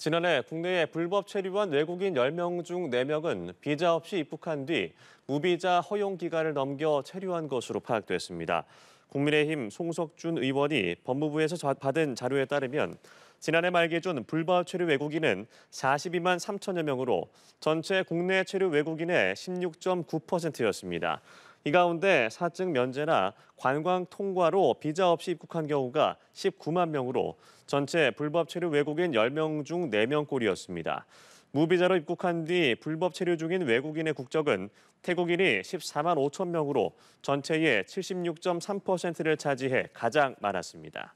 지난해 국내에 불법 체류한 외국인 10명 중 4명은 비자 없이 입국한 뒤 무비자 허용 기간을 넘겨 체류한 것으로 파악됐습니다. 국민의힘 송석준 의원이 법무부에서 받은 자료에 따르면 지난해 말 기준 불법 체류 외국인은 42만 3천여 명으로 전체 국내 체류 외국인의 16.9%였습니다. 이 가운데 사증 면제나 관광 통과로 비자 없이 입국한 경우가 19만 명으로 전체 불법 체류 외국인 10명 중 4명꼴이었습니다. 무비자로 입국한 뒤 불법 체류 중인 외국인의 국적은 태국인이 14만 5천 명으로 전체의 76.3%를 차지해 가장 많았습니다.